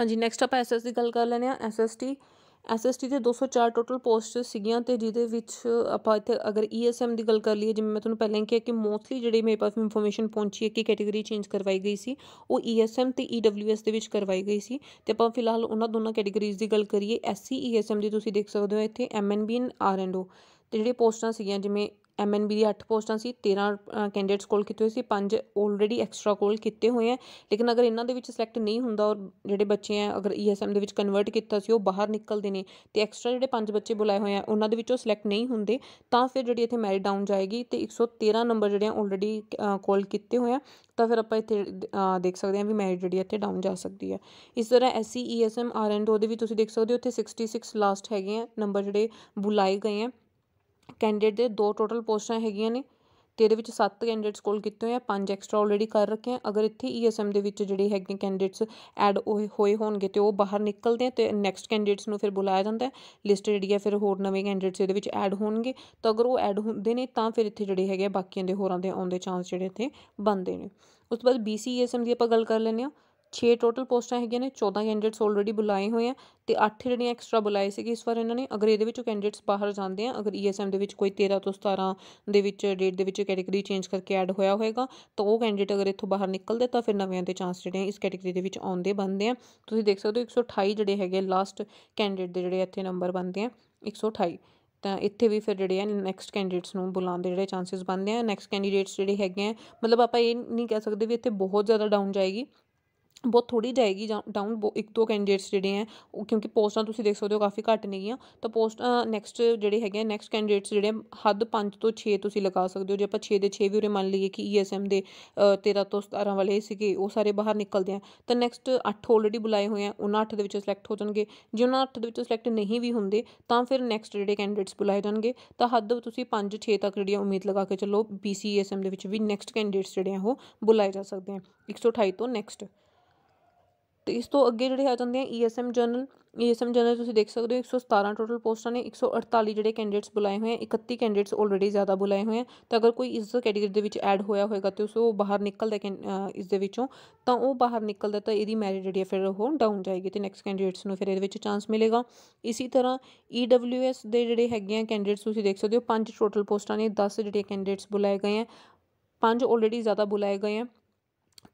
ਹਾਂਜੀ ਨੈਕਸਟ ਆਪਾਂ ਐਸਐਸ ਦੀ ਗੱਲ ਕਰ ਲੈਣੇ ਆ ਐਸਐਸਟੀ ਐਸਐਸਟੀ ਦੇ 204 ਟੋਟਲ ਪੋਸਟ ਸੀਗੀਆਂ ਤੇ ਜਿਹਦੇ ਵਿੱਚ ਆਪਾਂ ਇੱਥੇ ਅਗਰ ਈਐਸਐਮ e ਦੀ ਗੱਲ ਕਰ ਲਈਏ ਜਿਵੇਂ ਮੈਂ ਤੁਹਾਨੂੰ ਪਹਿਲਾਂ ਕਿਹਾ ਕਿ ਮੋਸਟਲੀ ਜਿਹੜੇ ਮੇਰੇ ਪਾਸ ਇਨਫੋਰਮੇਸ਼ਨ ਪਹੁੰਚੀ ਹੈ ਕਿ ਕੈਟਾਗਰੀ ਚੇਂਜ ਕਰਵਾਈ ਗਈ ਸੀ ਉਹ ਈਐਸਐਮ e ਤੇ ਈਡਬਲਯੂਐਸ e ਦੇ ਵਿੱਚ ਕਰਵਾਈ ਗਈ ਸੀ ਤੇ ਆਪਾਂ ਫਿਲਹਾਲ ਉਹਨਾਂ ਦੋਨਾਂ ਕੈਟਾਗਰੀਜ਼ ਦੀ ਗੱਲ ਕਰੀਏ ਐਸਸੀ ਈਐਸਐਮ ਦੀ ਤੁਸੀਂ ਦੇਖ ਸਕਦੇ ਹੋ ਇੱਥੇ ਐਮਐਨਬੀ ਐਂਡ ਆਰਐਨਓ ਤੇ ਜਿਹੜੇ ਪੋਸਟਾਂ ਸੀਗੀਆਂ ਜਿਵੇਂ ਐਮਐਨਬੀ ਦੀ 8 ਪੋਸਟਾਂ ਸੀ 13 ਕੈਂਡੀਡੇਟਸ ਕੋਲ ਕੀਤੇ ਹੋਏ ਸੀ 5 ਆਲਰੇਡੀ ਐਕਸਟਰਾ ਕੋਲ ਕੀਤੇ ਹੋਏ ਆ ਲੇਕਿਨ ਅਗਰ ਇਹਨਾਂ ਦੇ ਵਿੱਚ ਸਿਲੈਕਟ ਨਹੀਂ ਹੁੰਦਾ ਔਰ ਜਿਹੜੇ ਬੱਚੇ ਆ ਅਗਰ ਈਐਸਐਮ e ਦੇ ਵਿੱਚ ਕਨਵਰਟ ਕੀਤਾ ਸੀ ਉਹ ਬਾਹਰ ਨਿਕਲਦੇ ਨੇ ਤੇ ਐਕਸਟਰਾ ਜਿਹੜੇ 5 ਬੱਚੇ ਬੁਲਾਏ ਹੋਏ ਆ ਉਹਨਾਂ ਦੇ ਵਿੱਚੋਂ ਸਿਲੈਕਟ ਨਹੀਂ ਹੁੰਦੇ ਤਾਂ ਫਿਰ ਜਿਹੜੀ ਇੱਥੇ ਮੈਰਿਟ ਡਾਊਨ ਜਾਏਗੀ ਤੇ 113 ਨੰਬਰ ਜਿਹੜੇ ਆਲਰੇਡੀ ਕੋਲ ਕੀਤੇ ਹੋਏ ਆ ਤਾਂ ਫਿਰ ਆਪਾਂ ਇੱਥੇ ਦੇਖ ਸਕਦੇ ਹਾਂ ਵੀ ਮੈਰਿਟ ਜਿਹੜੀ ਇੱਥੇ ਡਾਊਨ ਜਾ ਸਕਦੀ ਹੈ ਇਸ ਤਰ੍ਹਾਂ ਐਸਸੀ ਈਐਸਐਮ ਆਰ ਐਂਡ ਦੇ ਵੀ ਤੁਸੀਂ ਦੇਖ ਸਕਦੇ ਹੋ ਉੱਥੇ 66 ਲਾਸਟ ਹੈਗੇ ਆ ਨੰਬਰ ਜਿਹੜੇ ਬੁਲਾਏ ਗਏ ਆ ਕੈਂਡੀਡੇਟ ਦੇ ਦੋ ਟੋਟਲ ਪੋਸਟਾਂ ਹੈਗੀਆਂ ਨੇ ਤੇ ਇਹਦੇ ਵਿੱਚ ਸੱਤ ਕੈਂਡੀਡੇਟਸ ਕੋਲ ਕੀਤੇ ਹੋਏ ਆ ਪੰਜ ਐਕਸਟਰਾ ਆਲਰੇਡੀ ਕਰ ਰੱਖੇ ਆ ਅਗਰ ਇੱਥੇ ਈਐਸਐਮ e ਦੇ ਵਿੱਚ ਜਿਹੜੇ ਹੈਗੇ ਕੈਂਡੀਡੇਟਸ ਐਡ ਹੋਏ ਹੋਣਗੇ ਤੇ ਉਹ ਬਾਹਰ ਨਿਕਲਦੇ ਆ ਤੇ ਨੈਕਸਟ ਕੈਂਡੀਡੇਟਸ ਨੂੰ ਫਿਰ ਬੁਲਾਇਆ ਜਾਂਦਾ ਹੈ ਲਿਸਟ ਜਿਹੜੀ ਹੈ ਫਿਰ ਹੋਰ ਨਵੇਂ ਕੈਂਡੀਡੇਟਸ ਇਹਦੇ ਵਿੱਚ ਐਡ ਹੋਣਗੇ ਤਾਂ ਅਗਰ ਉਹ ਐਡ ਹੁੰਦੇ ਨੇ ਤਾਂ ਫਿਰ ਇੱਥੇ ਜਿਹੜੇ ਹੈਗੇ ਬਾਕੀਆਂ ਦੇ ਹੋਰਾਂ ਦੇ ਆਉਣ ਦੇ ਚਾਂਸ ਜਿਹੜੇ ਇੱਥੇ ਬਣਦੇ ਨੇ ਉਸ ਤੋਂ ਬਾਅਦ ਬੀਸੀਐਸਐਮ e ਦੀ ਆਪਾਂ ਗੱਲ ਕਰ ਲੈਂਦੇ ਆ 6 ਟੋਟਲ ਪੋਸਟਾਂ ਹੈਗੀਆਂ ਨੇ 14 ਕੈਂਡੀਡੇਟਸ ਆਲਰੇਡੀ ਬੁਲਾਏ ਹੋਏ ਆ ਤੇ 8 ਜਿਹੜੀਆਂ ਐਕਸਟਰਾ ਬੁਲਾਏ ਸੀਗੇ ਇਸ ਵਾਰ ਇਹਨਾਂ ਨੇ ਅਗਰ ਇਹਦੇ ਵਿੱਚੋਂ ਕੈਂਡੀਡੇਟਸ ਬਾਹਰ ਜਾਂਦੇ ਆ ਅਗਰ ਈਐਸਐਮ ਦੇ ਵਿੱਚ ਕੋਈ 13 ਤੋਂ 17 ਦੇ ਵਿੱਚ ਡੇਟ ਦੇ ਵਿੱਚ ਕੈਟਾਗਰੀ ਚੇਂਜ ਕਰਕੇ ਐਡ ਹੋਇਆ ਹੋਏਗਾ ਤਾਂ ਉਹ ਕੈਂਡੀਡੇਟ ਅਗਰ ਇੱਥੋਂ ਬਾਹਰ ਨਿਕਲਦੇ ਤਾਂ ਫਿਰ ਨਵਿਆਂ ਦੇ ਚਾਂਸ ਜਿਹੜੇ ਇਸ ਕੈਟਾਗਰੀ ਦੇ ਵਿੱਚ ਆਉਂਦੇ ਬਣਦੇ ਆ ਤੁਸੀਂ ਦੇਖ ਸਕਦੇ ਹੋ 128 ਜਿਹੜੇ ਹੈਗੇ ਲਾਸਟ ਕੈਂਡੀਡੇਟ ਦੇ ਜਿਹੜੇ ਇੱਥੇ ਨੰਬਰ ਬਣਦੇ ਆ 128 ਤਾਂ ਇੱਥੇ ਵੀ ਫਿਰ ਜਿਹੜੇ ਆ ਨੈਕਸਟ ਕੈਂਡੀਡੇਟਸ ਨੂੰ ਬੁਲਾਉਣ ਦੇ ਜਿਹੜੇ ਚਾਂਸਸ ਬਣਦੇ ਆ ਨੈਕਸਟ ਕੈਂਡੀਡੇਟਸ ਜਿਹੜੇ ਹੈਗੇ ਆ ਮਤਲਬ ਆਪਾਂ ਇਹ ਨਹੀਂ ਕਹਿ ਸਕਦੇ ਵੀ ਇੱਥੇ ਬਹੁਤ ਜ਼ਿਆਦਾ ਡਾਊਨ ਜਾਏਗੀ ਬਹੁਤ ਥੋੜ੍ਹੀ ਜਾਏਗੀ ਜਾਂ ਡਾਊਨ ਇੱਕ ਦੋ ਕੈਂਡੀਡੇਟਸ ਜਿਹੜੇ ਹੈ ਉਹ ਕਿਉਂਕਿ ਪੋਸਟਾਂ ਤੁਸੀਂ ਦੇਖ ਸਕਦੇ ਹੋ ਕਾਫੀ ਘੱਟ ਨੇਗੀਆਂ ਤਾਂ ਪੋਸਟ ਨੈਕਸਟ ਜਿਹੜੇ ਹੈਗੇ ਨੈਕਸਟ ਕੈਂਡੀਡੇਟਸ ਜਿਹੜੇ ਹੱਦ 5 ਤੋਂ 6 ਤੁਸੀਂ ਲਗਾ ਸਕਦੇ ਹੋ ਜੇ ਆਪਾਂ 6 ਦੇ 6 ਵੀ ਉਰੇ ਮੰਨ ਲਈਏ ਕਿ ਈਐਸਐਮ e ਦੇ 13 ਤੋਂ 17 ਵਾਲੇ ਸੀਗੇ ਉਹ ਸਾਰੇ ਬਾਹਰ ਨਿਕਲਦੇ ਆ ਤਾਂ ਨੈਕਸਟ 8 ਆਲਰੇਡੀ ਬੁਲਾਏ ਹੋਏ ਆ ਉਹਨਾਂ 8 ਦੇ ਵਿੱਚੋਂ ਸਿਲੈਕਟ ਹੋ ਜਾਣਗੇ ਜੇ ਉਹਨਾਂ 8 ਦੇ ਵਿੱਚੋਂ ਸਿਲੈਕਟ ਨਹੀਂ ਵੀ ਹੁੰਦੇ ਤਾਂ ਫਿਰ ਨੈਕਸਟ ਜਿਹੜੇ ਕੈਂਡੀਡੇਟਸ ਬੁਲਾਏ ਜਾਣਗੇ ਤਾਂ ਹੱਦ ਤੁਸੀਂ 5 6 ਤੱਕ ਜਿਹੜੀ ਉਮੀਦ ਲਗਾ ਕੇ ਚੱਲੋ ਬੀਸੀਐਸਐਮ e ਦੇ ਵਿੱਚ ਵੀ ਨੈਕਸਟ ਕੈਂਡੀਡੇਟਸ ਜਿਹੜੇ ਆ ਉਹ ਬੁਲਾਏ ਜਾ ਸਕਦੇ ਆ 128 ਤੋਂ ਨੈਕਸਟ ਤੇ ਇਸ ਤੋਂ ਅੱਗੇ ਜਿਹੜੇ ਆ ਜਾਂਦੇ ਆ ਈਐਸਐਮ ਜਰਨਲ ਈਐਸਐਮ ਜਰਨਲ ਤੁਸੀਂ ਦੇਖ ਸਕਦੇ ਹੋ 117 ਟੋਟਲ ਪੋਸਟਾਂ ਨੇ 148 ਜਿਹੜੇ ਕੈਂਡੀਡੇਟਸ ਬੁਲਾਏ ਹੋਏ ਆ 31 ਕੈਂਡੀਡੇਟਸ ਆਲਰੇਡੀ ਜ਼ਿਆਦਾ ਬੁਲਾਏ ਹੋਏ ਆ ਤਾਂ ਅਗਰ ਕੋਈ ਇਸ ਕੈਟਾਗਰੀ ਦੇ ਵਿੱਚ ਐਡ ਹੋਇਆ ਹੋਏਗਾ ਤੇ ਉਸ ਉਹ ਬਾਹਰ ਨਿਕਲਦਾ ਇਸ ਦੇ ਵਿੱਚੋਂ ਤਾਂ ਉਹ ਬਾਹਰ ਨਿਕਲਦਾ ਤਾਂ ਇਹਦੀ ਮੈਰਿਟ ਜਿਹੜੀ ਫਿਰ ਉਹ ਡਾਊਨ ਜਾਏਗੀ ਤੇ ਨੈਕਸਟ ਕੈਂਡੀਡੇਟਸ ਨੂੰ ਫਿਰ ਇਹਦੇ ਵਿੱਚ ਚਾਂਸ ਮਿਲੇਗਾ ਇਸੇ ਤਰ੍ਹਾਂ ਈਡਬਲਯੂਐਸ e ਦੇ ਜਿਹੜੇ ਹੈਗੇ ਆ ਕੈਂਡੀਡੇਟਸ ਤੁਸੀਂ ਦੇਖ ਸਕਦੇ ਹੋ ਪੰਜ ਟੋਟਲ ਪੋਸਟਾਂ ਨੇ 10 ਜਿਹੜੇ ਕੈਂਡੀਡੇਟਸ ਬੁਲਾਏ ਗਏ ਆ ਪੰਜ ਆਲਰੇਡੀ ਜ਼ਿਆਦਾ ਬੁਲਾਏ ਗਏ ਆ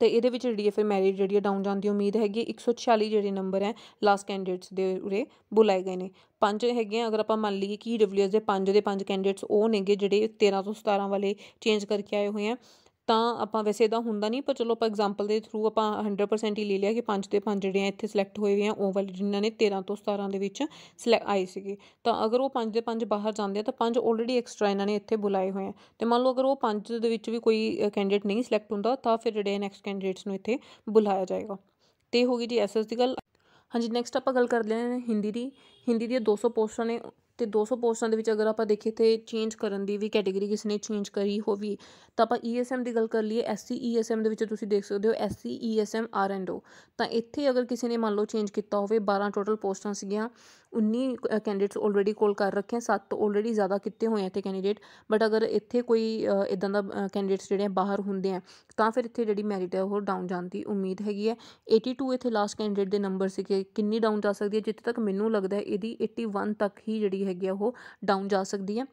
ਤੇ ਇਹਦੇ ਵਿੱਚ ਜਿਹੜੀ ਹੈ ਫਿਰ ਮੈਰਿਜ ਜਿਹੜੀ ਹੈ ਡਾਊਨ ਜਾਣ ਦੀ ਉਮੀਦ ਹੈਗੀ 146 ਜਿਹੜੇ ਨੰਬਰ ਹੈ ਲਾਸਟ ਕੈਂਡੀਡੇਟਸ ਦੇ ਉਰੇ ਬੁਲਾਏ ਗਏ ਨੇ ਪੰਜ ਹੈਗੇ ਆ ਅਗਰ ਆਪਾਂ ਮੰਨ ਲਈਏ ਕਿ ਡਬਲਯੂਐਸ ਦੇ ਪੰਜ ਦੇ ਪੰਜ ਕੈਂਡੀਡੇਟਸ ਉਹ ਨੇਗੇ ਜਿਹੜੇ 13 ਤੋਂ 17 ਵਾਲੇ ਚੇਂਜ ਕਰਕੇ ਆਏ ਹੋਏ ਆ ਤਾਂ ਆਪਾਂ ਵੈਸੇ ਤਾਂ ਹੁੰਦਾ ਨਹੀਂ ਪਰ ਚਲੋ ਆਪਾਂ ਐਗਜ਼ਾਮਪਲ ਦੇ ਥਰੂ ਆਪਾਂ 100% ਹੀ ਲੈ ਲਿਆ ਕਿ ਪੰਜ ਦੇ ਪੰਜ ਜਿਹੜੇ ਆ ਇੱਥੇ ਸਿਲੈਕਟ ਹੋਏ ਹੋਏ ਆ ਉਹ ਵਾਲੇ ਜਿਨ੍ਹਾਂ ਨੇ 13 ਤੋਂ 17 ਦੇ ਵਿੱਚ ਸਿਲੈਕਟ ਆਏ ਸੀਗੇ ਤਾਂ ਅਗਰ ਉਹ ਪੰਜ ਦੇ ਪੰਜ ਬਾਹਰ ਜਾਂਦੇ ਆ ਤਾਂ ਪੰਜ ਆਲਰੇਡੀ ਐਕਸਟਰਾ ਇਹਨਾਂ ਨੇ ਇੱਥੇ ਬੁਲਾਏ ਹੋਏ ਆ ਤੇ ਮੰਨ ਲਓ ਅਗਰ ਉਹ ਪੰਜ ਦੇ ਵਿੱਚ ਵੀ ਕੋਈ ਕੈਂਡੀਡੇਟ ਨਹੀਂ ਸਿਲੈਕਟ ਹੁੰਦਾ ਤਾਂ ਫਿਰ ਜਿਹੜੇ ਨੈਕਸਟ ਕੈਂਡੀਡੇਟਸ ਨੂੰ ਇੱਥੇ ਬੁਲਾਇਆ ਜਾਏਗਾ ਤੇ ਹੋ ਗਈ ਜੀ ਐਸਐਸ ਦੀ ਗੱਲ ਹਾਂਜੀ ਨੈਕਸਟ ਆਪਾਂ ਗੱਲ ਕਰਦੇ ਹਾਂ ਹਿੰਦੀ ਦੀ ਹਿੰਦੀ ਦੀਆਂ 200 ਪੋਸਟਾਂ ਨੇ ਤੇ 200 ਪੋਸਟਾਂ ਦੇ ਵਿੱਚ ਅਗਰ ਆਪਾਂ ਦੇਖੀਏ ਤੇ ਚੇਂਜ ਕਰਨ ਦੀ ਵੀ ਕੈਟਾਗਰੀ ਕਿਸ ਨੇ ਚੇਂਜ ਕਰੀ ਹੋਵੀ ਤਾਂ ਆਪਾਂ ਈਐਸਐਮ e ਦੀ ਗੱਲ ਕਰ ਲਈਏ ਐਸਸੀ ਈਐਸਐਮ e ਦੇ ਵਿੱਚ ਤੁਸੀਂ ਦੇਖ ਸਕਦੇ ਹੋ ਐਸਸੀ ਈਐਸਐਮ ਆਰਐਨਓ ਤਾਂ ਇੱਥੇ ਅਗਰ ਕਿਸੇ ਨੇ ਮੰਨ ਲਓ ਚੇਂਜ ਕੀਤਾ ਹੋਵੇ 12 ਟੋਟਲ ਪੋਸਟਾਂ ਸੀਗੀਆਂ 19 ਕੈਂਡੀਡੇਟਸ ਆਲਰੇਡੀ ਕੋਲ ਕਰ ਰੱਖੇ 7 ਆਲਰੇਡੀ ਜ਼ਿਆਦਾ ਕਿਤੇ ਹੋਏ ਆ ਤੇ ਕੈਂਡੀਡੇਟ ਬਟ ਅਗਰ ਇੱਥੇ ਕੋਈ ਇਦਾਂ ਦਾ ਕੈਂਡੀਡੇਟਸ ਜਿਹੜੇ ਬਾਹਰ ਹੁੰਦੇ ਆ ਤਾਂ ਫਿਰ ਇੱਥੇ ਜਿਹੜੀ ਮੈਰਿਟ ਹੈ ਉਹ ਡਾਊਨ ਜਾਣ ਦੀ ਉਮੀਦ ਹੈਗੀ ਹੈ 82 ਇੱਥੇ ਲਾਸਟ ਕੈਂਡੀਡੇਟ ਦੇ ਨੰਬਰ ਸੀ ਕਿ ਕਿੰਨੀ ਡਾਊਨ ਜਾ ਸਕਦੀ ਹੈ ਜਿੱਥੇ ਤੱਕ ਮੈਨੂੰ ਲੱਗਦਾ ਇਹਦੀ 81 ਤੱਕ ਹੀ ਜਿਹੜੀ ਹੈਗੀ ਆ ਉਹ ਡਾਊਨ ਜਾ ਸਕਦੀ ਹੈ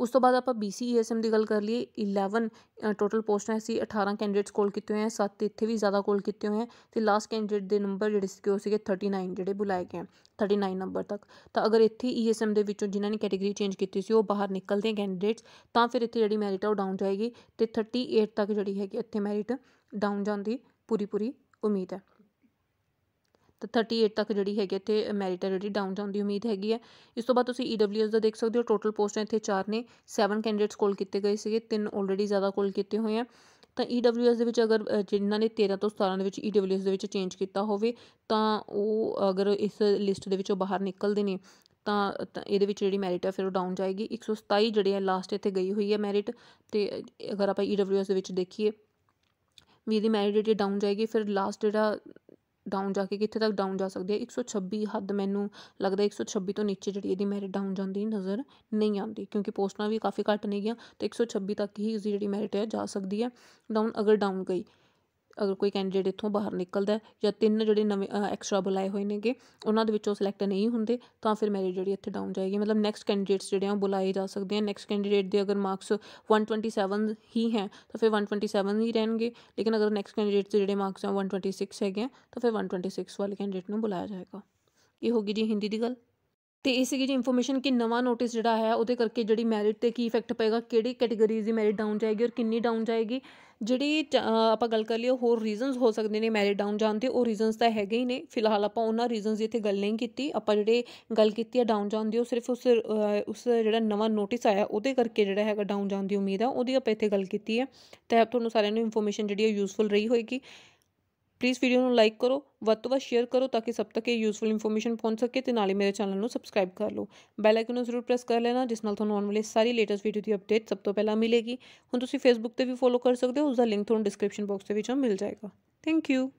ਉਸ ਤੋਂ ਬਾਅਦ ਆਪਾਂ BCESM ਦੀ ਗੱਲ ਕਰ ਲਈਏ 11 ਟੋਟਲ ਪੋਸਟਾਂ ਸੀ 18 ਕੈਂਡੀਡੇਟਸ ਕੋਲ ਕੀਤੇ ਹੋਏ ਆ 7 ਇੱਥੇ ਵੀ ਜ਼ਿਆਦਾ ਕੋਲ ਕੀਤੇ ਹੋਏ ਆ ਤੇ ਲਾਸਟ ਕੈਂਡੀਡੇਟ ਦੇ ਨੰਬਰ ਜਿਹੜੇ ਸੀ ਸੀਗੇ 39 ਜਿਹੜੇ ਬੁਲਾਏ ਗਏ 39 ਨੰਬਰ ਤੱਕ ਤਾਂ ਅਗਰ ਇੱਥੇ ESM ਦੇ ਵਿੱਚੋਂ ਜਿਨ੍ਹਾਂ ਨੇ ਕੈਟਾਗਰੀ ਚੇਂਜ ਕੀਤੀ ਸੀ ਉਹ ਬਾਹਰ ਨਿਕਲਦੇ ਕੈਂਡੀਡੇਟਸ ਤਾਂ ਫਿਰ ਇੱਥੇ ਜਿਹੜੀ ਮੈਰਿਟ ਆ ਉਹ ਡਾਊਨ ਜਾਏਗੀ ਤੇ 38 ਤੱਕ ਜਿਹੜੀ ਹੈਗੀ ਇੱਥੇ ਮੈਰਿਟ ਡਾਊਨ ਜਾਂਦੀ ਪੂਰੀ ਪੂਰੀ ਉਮੀਦ ਹੈ ਤੇ 38 ਤੱਕ ਜਿਹੜੀ ਹੈਗੀ ਇੱਥੇ ਮੈਰਿਟ ਜਿਹੜੀ ਡਾਊਨ ਜਾਣ ਦੀ ਉਮੀਦ ਹੈਗੀ ਹੈ ਇਸ ਤੋਂ ਬਾਅਦ ਤੁਸੀਂ EWS ਦਾ ਦੇਖ ਸਕਦੇ ਹੋ ਟੋਟਲ ਪੋਸਟਾਂ ਇੱਥੇ 4 ਨੇ 7 ਕੈਂਡੀਡੇਟਸ ਕੋਲ ਕੀਤੇ ਗਏ ਸੀਗੇ ਤਿੰਨ ਆਲਰੇਡੀ ਜ਼ਿਆਦਾ ਕੋਲ ਕੀਤੇ ਹੋਏ ਆ ਤਾਂ EWS ਦੇ ਵਿੱਚ ਅਗਰ ਜਿਨ੍ਹਾਂ ਨੇ 13 ਤੋਂ 17 ਦੇ ਵਿੱਚ EWS ਦੇ ਵਿੱਚ ਚੇਂਜ ਕੀਤਾ ਹੋਵੇ ਤਾਂ ਉਹ ਅਗਰ ਇਸ ਲਿਸਟ ਦੇ ਵਿੱਚੋਂ ਬਾਹਰ ਨਿਕਲਦੇ ਨੇ ਤਾਂ ਇਹਦੇ ਵਿੱਚ ਜਿਹੜੀ ਮੈਰਿਟ ਹੈ ਫਿਰ ਉਹ ਡਾਊਨ ਜਾਏਗੀ 127 ਜਿਹੜੇ ਆ ਲਾਸਟ ਇੱਥੇ ਗਈ ਹੋਈ ਹੈ ਮੈਰਿਟ ਤੇ ਅਗਰ ਆਪਾਂ EWS ਦੇ ਵਿੱਚ ਦੇਖੀਏ ਵੀ ਇਹਦੀ ਮੈਰਿਟ ਜਿਹੜੀ ਡਾਊਨ ਜਾਏਗੀ ਫਿਰ ਲਾਸਟ ਜਿਹੜਾ ਡਾਊਨ ਜਾ ਕੇ ਕਿੱਥੇ ਤੱਕ ਡਾਊਨ ਜਾ ਸਕਦੀ ਹੈ 126 ਹੱਦ ਮੈਨੂੰ ਲੱਗਦਾ 126 ਤੋਂ ਨੀਚੇ ਜਿਹੜੀ ਇਹਦੀ ਮੈਰਿਟ ਡਾਊਨ ਜਾਂਦੀ ਨਜ਼ਰ ਨਹੀਂ ਆਉਂਦੀ ਕਿਉਂਕਿ ਪੋਸਟਾਂ ਵੀ ਕਾਫੀ ਘੱਟ ਨੇਗੀਆਂ ਤੇ 126 ਤੱਕ ਹੀ ਇਸਦੀ ਜਿਹੜੀ ਮੈਰਿਟ ਹੈ ਜਾ ਸਕਦੀ ਹੈ ਡਾਊਨ ਅਗਰ ਡਾਊਨ ਗਈ ਅਗਰ ਕੋਈ ਕੈਂਡੀਡੇਟ ਇੱਥੋਂ ਬਾਹਰ ਨਿਕਲਦਾ ਜਾਂ ਤਿੰਨ ਜਿਹੜੇ ਨਵੇਂ ਐਕਸਟਰਾ ਬੁਲਾਏ ਹੋਏ ਨੇਗੇ ਉਹਨਾਂ ਦੇ ਵਿੱਚੋਂ ਸਿਲੈਕਟ ਨਹੀਂ ਹੁੰਦੇ ਤਾਂ ਫਿਰ ਮੈਰਿਟ ਜਿਹੜੀ ਇੱਥੇ ਡਾਊਨ ਜਾਏਗੀ ਮਤਲਬ ਨੈਕਸਟ ਕੈਂਡੀਡੇਟਸ ਜਿਹੜੇ ਆ ਉਹ ਬੁਲਾਏ ਜਾ ਸਕਦੇ ਆ ਨੈਕਸਟ ਕੈਂਡੀਡੇਟ ਦੇ ਅਗਰ ਮਾਰਕਸ 127 ਹੀ ਹੈ ਤਾਂ ਫਿਰ 127 ਹੀ ਰਹਿਣਗੇ ਲੇਕਿਨ ਅਗਰ ਨੈਕਸਟ ਕੈਂਡੀਡੇਟ ਦੇ ਜਿਹੜੇ ਮਾਰਕਸ ਆ 126 ਹੈਗੇ ਤਾਂ ਫਿਰ 126 ਵਾਲੇ ਕੈਂਡੀਡੇਟ ਨੂੰ ਬੁਲਾਇਆ ਜਾਏਗਾ ਇਹ ਹੋ ਗਈ ਜੀ ਹਿੰਦੀ ਦੀ ਗੱਲ ਤੇ ਇਸੇ ਕੀ ਜੀ ਇਨਫੋਰਮੇਸ਼ਨ ਕਿ ਨਵਾਂ ਨੋਟਿਸ ਜਿਹੜਾ ਹੈ ਉਹਦੇ ਕਰਕੇ ਜਿਹੜੀ ਮੈਰਿਟ ਤੇ ਕੀ ਇਫੈਕਟ ਪਏਗਾ ਕਿਹੜੀ ਕੈਟਾਗਰੀਜ਼ ਦੀ ਮੈਰਿਟ ਡਾਊਨ ਜਾਏਗੀ ਔਰ ਕਿੰਨੀ ਡਾਊਨ ਜਾਏਗੀ ਜਿਹੜੀ ਆਪਾਂ ਗੱਲ ਕਰ ਲਈਏ ਹੋਰ ਰੀਜ਼ਨਸ ਹੋ ਸਕਦੇ ਨੇ ਮੈਰਿਟ ਡਾਊਨ ਜਾਣ ਦੇ ਉਹ ਰੀਜ਼ਨਸ ਤਾਂ ਹੈਗੇ ਹੀ ਨੇ ਫਿਲਹਾਲ ਆਪਾਂ ਉਹਨਾਂ ਰੀਜ਼ਨਸ ਦੀ ਇੱਥੇ ਗੱਲ ਨਹੀਂ ਕੀਤੀ ਆਪਾਂ ਜਿਹੜੇ ਗੱਲ ਕੀਤੀ ਹੈ ਡਾਊਨ ਜਾਣ ਦੀ ਉਹ ਸਿਰਫ ਉਸ ਉਸ ਜਿਹੜਾ ਨਵਾਂ ਨੋਟਿਸ ਆਇਆ ਉਹਦੇ ਕਰਕੇ ਜਿਹੜਾ ਹੈਗਾ ਡਾਊਨ ਜਾਣ ਦੀ ਉਮੀਦ ਆ ਉਹਦੀ ਆਪਾਂ ਇੱਥੇ ਗੱਲ ਕੀਤੀ ਹੈ ਤਾਂ ਤੁਹਾਨੂੰ ਸਾਰਿਆਂ ਨੂੰ ਇਨਫੋਰਮੇਸ਼ਨ ਜਿਹੜੀ ਹੈ ਯੂਸਫੁਲ ਰਹੀ ਹੋਏਗੀ ਪਲੀਜ਼ ਵੀਡੀਓ ਨੂੰ ਲਾਈਕ ਕਰੋ ਵੱਧ ਤੋਂ ਵੱਧ ਸ਼ੇਅਰ ਕਰੋ ਤਾਂ ਕਿ ਸਭ ਤੱਕ ਇਹ ਯੂਸਫੁਲ ਇਨਫੋਰਮੇਸ਼ਨ ਪਹੁੰਚ ਸਕੇ ਤੇ ਨਾਲ ਹੀ ਮੇਰੇ ਚੈਨਲ ਨੂੰ ਸਬਸਕ੍ਰਾਈਬ ਕਰ ਲਓ ਬੈਲ ਆਈਕਨ ਨੂੰ ਜ਼ਰੂਰ ਪ੍ਰੈਸ ਕਰ ਲੈਣਾ ਜਿਸ ਨਾਲ ਤੁਹਾਨੂੰ ਆਉਣ ਵਾਲੀ ਸਾਰੀ ਲੇਟੈਸਟ ਵੀਡੀਓ ਦੀ ਅਪਡੇਟ ਸਭ ਤੋਂ ਪਹਿਲਾਂ ਮਿਲੇਗੀ ਹੁਣ ਤੁਸੀਂ ਫੇਸਬੁੱਕ ਤੇ ਵੀ ਫੋਲੋ ਕਰ ਸਕਦੇ ਹੋ ਉਸ ਦਾ ਲਿੰਕ ਤੁਹਾਨੂੰ ਡਿਸਕ੍ਰਿਪਸ਼ਨ ਬਾਕਸ ਦੇ ਵਿੱਚੋਂ ਮਿਲ ਜਾਏਗਾ ਥੈਂਕ ਯੂ